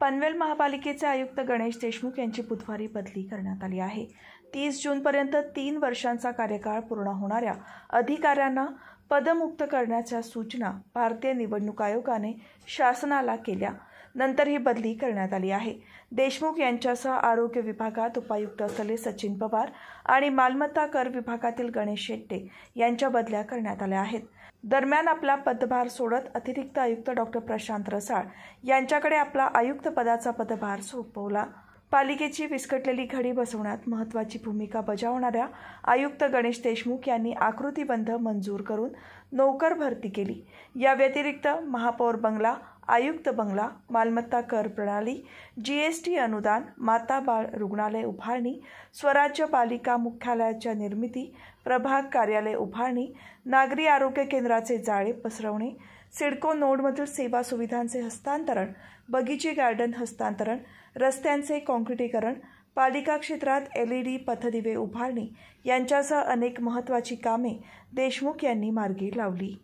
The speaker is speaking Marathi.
पनवेल महापालिकेचे आयुक्त गणेश देशमुख यांची बुधवारी बदली करण्यात आली आहे तीस जूनपर्यंत तीन वर्षांचा कार्यकाळ पूर्ण होणाऱ्या अधिकाऱ्यांना पदमुक्त करण्याच्या सूचना भारतीय निवडणूक आयोगाने शासनाला केल्या नंतर ही बदली करण्यात आली आहे देशमुख यांच्यासह आरोग्य विभागात उपायुक्त असलेले सचिन पवार आणि मालमत्ता कर विभागातील गणेश शेट्टे यांच्या बदल्या करण्यात आल्या आहेत दरम्यान आपला पदभार सोडत अतिरिक्त आयुक्त डॉक्टर प्रशांत रसाळ यांच्याकडे आपला आयुक्त पदाचा पदभार सोपवला पालिकेची विस्कटलेली घडी बसवण्यात महत्त्वाची भूमिका बजावणाऱ्या आयुक्त गणेश देशमुख यांनी आकृतीबंध मंजूर करून नोकर भरती केली या व्यतिरिक्त महापौर बंगला आयुक्त बंगला मालमत्ता कर प्रणाली जी एस टी अनुदान माता बाळ रुग्णालय उभारणी स्वराज्य पालिका मुख्यालयाच्या निर्मिती प्रभाग कार्यालय उभारणी नागरी आरोग्य केंद्राचे जाळे पसरवणे सिडको नोडमधील सेवा सुविधांचे हस्तांतरण बगीचे गार्डन हस्तांतरण रस्त्यांचे काँक्रिटीकरण पालिका क्षेत्रात एल ई डी पथदिवे उभारणी यांच्यासह अनेक महत्त्वाची कामे देशमुख यांनी मार्गी लावली